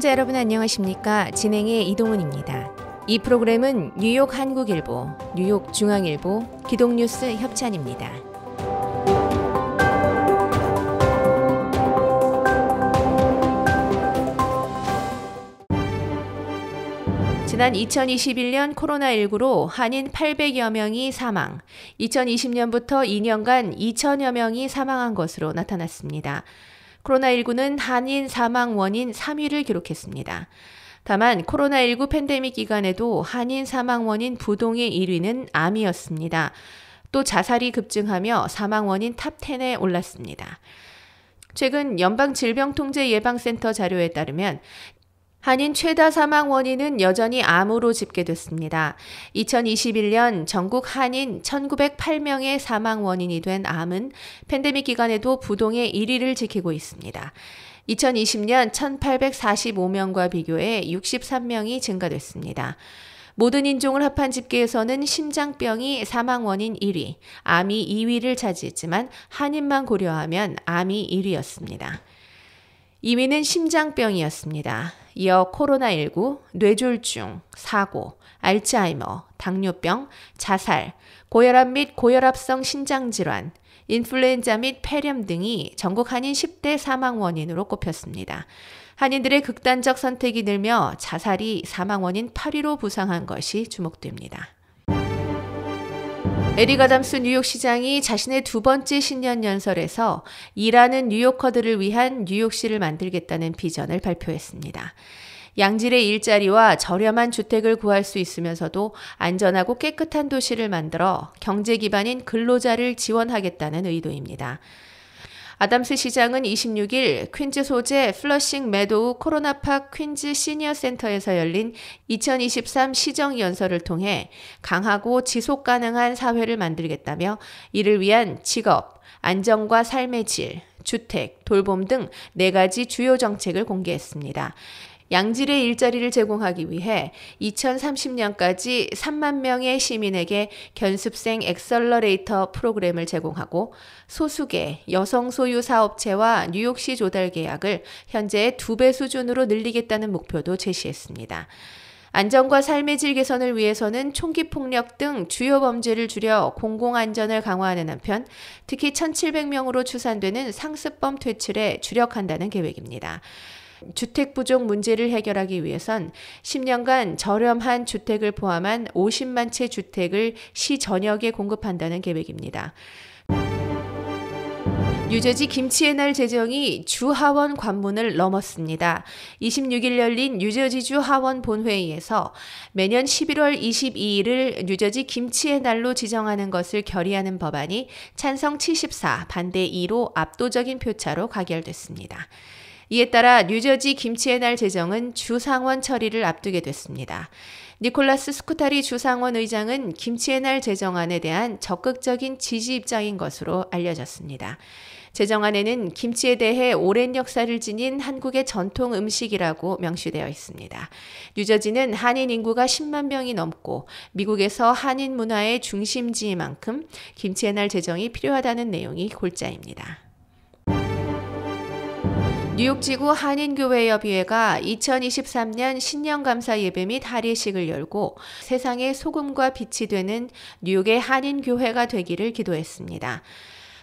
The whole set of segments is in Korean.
시청자 여러분 안녕하십니까? 진행의 이동훈입니다. 이 프로그램은 뉴욕 한국일보, 뉴욕 중앙일보, 기동뉴스 협찬입니다. 지난 2021년 코로나19로 한인 800여 명이 사망, 2020년부터 2년간 2천여 명이 사망한 것으로 나타났습니다. 코로나19는 한인 사망 원인 3위를 기록했습니다. 다만 코로나19 팬데믹 기간에도 한인 사망 원인 부동의 1위는 암이었습니다. 또 자살이 급증하며 사망 원인 탑10에 올랐습니다. 최근 연방질병통제예방센터 자료에 따르면 한인 최다 사망 원인은 여전히 암으로 집계됐습니다. 2021년 전국 한인 1908명의 사망 원인이 된 암은 팬데믹 기간에도 부동의 1위를 지키고 있습니다. 2020년 1845명과 비교해 63명이 증가됐습니다. 모든 인종을 합한 집계에서는 심장병이 사망 원인 1위, 암이 2위를 차지했지만 한인만 고려하면 암이 1위였습니다. 이민는 심장병이었습니다. 이어 코로나19, 뇌졸중, 사고, 알츠하이머, 당뇨병, 자살, 고혈압 및 고혈압성 신장질환, 인플루엔자 및 폐렴 등이 전국 한인 10대 사망 원인으로 꼽혔습니다. 한인들의 극단적 선택이 늘며 자살이 사망 원인 8위로 부상한 것이 주목됩니다. 에리가담스 뉴욕시장이 자신의 두 번째 신년 연설에서 일하는 뉴요커들을 위한 뉴욕시를 만들겠다는 비전을 발표했습니다. 양질의 일자리와 저렴한 주택을 구할 수 있으면서도 안전하고 깨끗한 도시를 만들어 경제 기반인 근로자를 지원하겠다는 의도입니다. 아담스 시장은 26일 퀸즈 소재 플러싱 매도우 코로나팍 퀸즈 시니어 센터에서 열린 2023 시정 연설을 통해 강하고 지속 가능한 사회를 만들겠다며 이를 위한 직업, 안정과 삶의 질, 주택, 돌봄 등 네 가지 주요 정책을 공개했습니다. 양질의 일자리를 제공하기 위해 2030년까지 3만 명의 시민에게 견습생 엑셀러레이터 프로그램을 제공하고 소수계 여성 소유 사업체와 뉴욕시 조달 계약을 현재의 두배 수준으로 늘리겠다는 목표도 제시했습니다. 안전과 삶의 질 개선을 위해서는 총기 폭력 등 주요 범죄를 줄여 공공 안전을 강화하는 한편 특히 1,700명으로 추산되는 상습범 퇴출에 주력한다는 계획입니다. 주택 부족 문제를 해결하기 위해선 10년간 저렴한 주택을 포함한 50만 채 주택을 시 전역에 공급한다는 계획입니다. 뉴저지 김치의 날 제정이 주 하원 관문을 넘었습니다. 26일 열린 뉴저지 주 하원 본회의에서 매년 11월 22일을 뉴저지 김치의 날로 지정하는 것을 결의하는 법안이 찬성 74, 반대 2로 압도적인 표차로 가결됐습니다. 이에 따라 뉴저지 김치의 날 제정은 주상원 처리를 앞두게 됐습니다. 니콜라스 스쿠타리 주상원 의장은 김치의 날 제정안에 대한 적극적인 지지 입장인 것으로 알려졌습니다. 제정안에는 김치에 대해 오랜 역사를 지닌 한국의 전통 음식이라고 명시되어 있습니다. 뉴저지는 한인 인구가 10만 명이 넘고 미국에서 한인 문화의 중심지만큼 김치의 날 제정이 필요하다는 내용이 골자입니다. 뉴욕지구 한인교회협의회가 2023년 신년감사 예배 및 할례식을 열고 세상의 소금과 빛이 되는 뉴욕의 한인교회가 되기를 기도했습니다.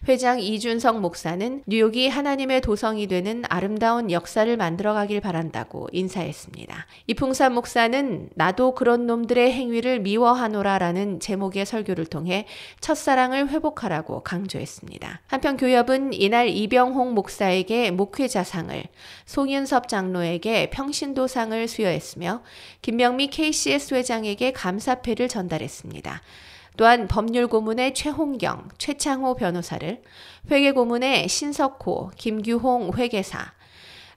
회장 이준성 목사는 뉴욕이 하나님의 도성이 되는 아름다운 역사를 만들어가길 바란다고 인사했습니다. 이풍산 목사는 나도 그런 놈들의 행위를 미워하노라라는 제목의 설교를 통해 첫사랑을 회복하라고 강조했습니다. 한편 교협은 이날 이병홍 목사에게 목회자상을, 송윤섭 장로에게 평신도상을 수여했으며 김명미 KCS 회장에게 감사패를 전달했습니다. 또한 법률 고문의 최홍경, 최창호 변호사를, 회계 고문의 신석호, 김규홍 회계사,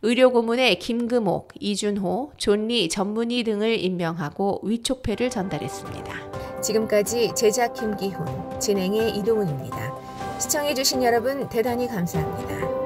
의료 고문의 김금옥, 이준호, 존리 전문의 등을 임명하고 위촉패를 전달했습니다. 지금까지 제작 김기훈, 진행의 이동훈입니다. 시청해주신 여러분 대단히 감사합니다.